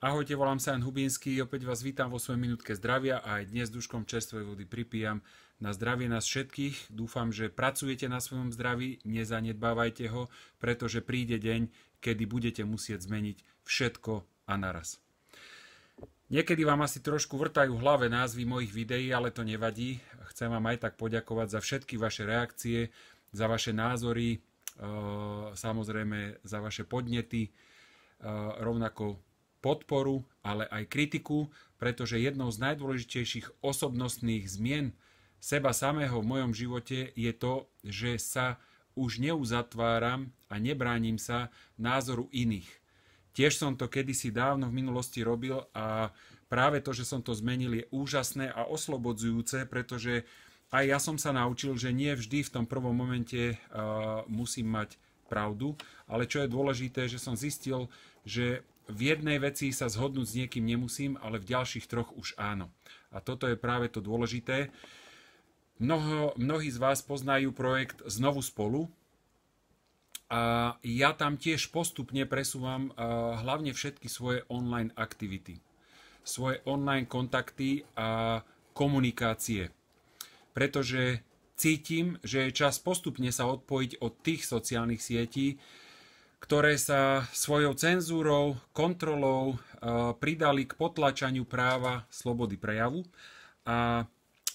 Ahojte, volám sa Jan Hubinský, opäť vás vítam vo svojej minútke zdravia a aj dnes duškom čerstvej vody pripijam na zdravie nás všetkých. Dúfam, že pracujete na svojom zdraví, nezanedbávajte ho, pretože príde deň, kedy budete musieť zmeniť všetko a naraz. Niekedy vám asi trošku vrtajú hlave názvy mojich videí, ale to nevadí. Chcem vám aj tak poďakovať za všetky vaše reakcie, za vaše názory, eh, samozrejme za vaše podnety, eh, rovnako podporu, ale aj kritiku, pretože jednou z najdôležitejších osobnostných zmien seba samého v mojom živote je to, že sa už neuzatváram a nebránim sa názoru iných. Tiež som to kedysi dávno v minulosti robil a práve to, že som to zmenil, je úžasné a oslobodzujúce, pretože aj ja som sa naučil, že nie vždy v tom prvom momente uh, musím mať pravdu, ale čo je dôležité, že som zistil, že v jednej veci sa zhodnúť s niekým nemusím, ale v ďalších troch už áno. A toto je práve to dôležité. Mnoho, mnohí z vás poznajú projekt Znovu spolu. A ja tam tiež postupne presúvam hlavne všetky svoje online aktivity, svoje online kontakty a komunikácie. Pretože cítim, že je čas postupne sa odpojiť od tých sociálnych sietí, ktoré sa svojou cenzúrou, kontrolou e, pridali k potlačaniu práva slobody prejavu. A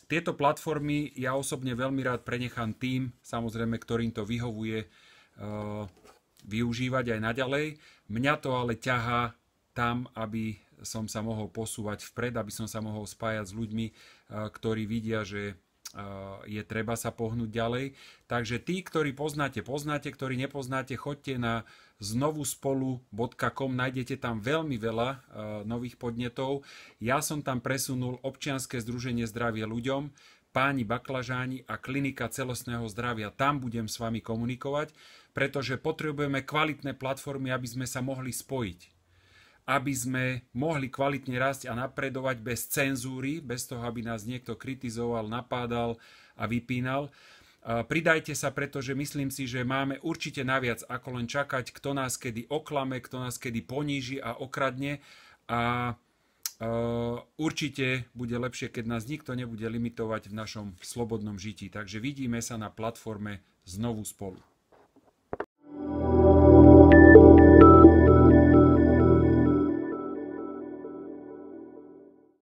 tieto platformy ja osobne veľmi rád prenechám tým, samozrejme, ktorým to vyhovuje e, využívať aj naďalej. Mňa to ale ťahá tam, aby som sa mohol posúvať vpred, aby som sa mohol spájať s ľuďmi, e, ktorí vidia, že Eh, je treba sa pohnúť ďalej. Takže tí, ktorí poznáte, poznáte, ktorí nepoznáte, chodte na znovuspolu.com, nájdete tam veľmi veľa eh, nových podnetov. Ja som tam presunul občianske združenie zdravie ľuďom, páni baklažáni a klinika celostného zdravia. Tam budem s vami komunikovať, pretože potrebujeme kvalitné platformy, aby sme sa mohli spojiť aby sme mohli kvalitne rásť a napredovať bez cenzúry, bez toho, aby nás niekto kritizoval, napádal a vypínal. Pridajte sa, pretože myslím si, že máme určite naviac ako len čakať, kto nás kedy oklame, kto nás kedy poníži a okradne a e, určite bude lepšie, keď nás nikto nebude limitovať v našom slobodnom žití. Takže vidíme sa na platforme znovu spolu.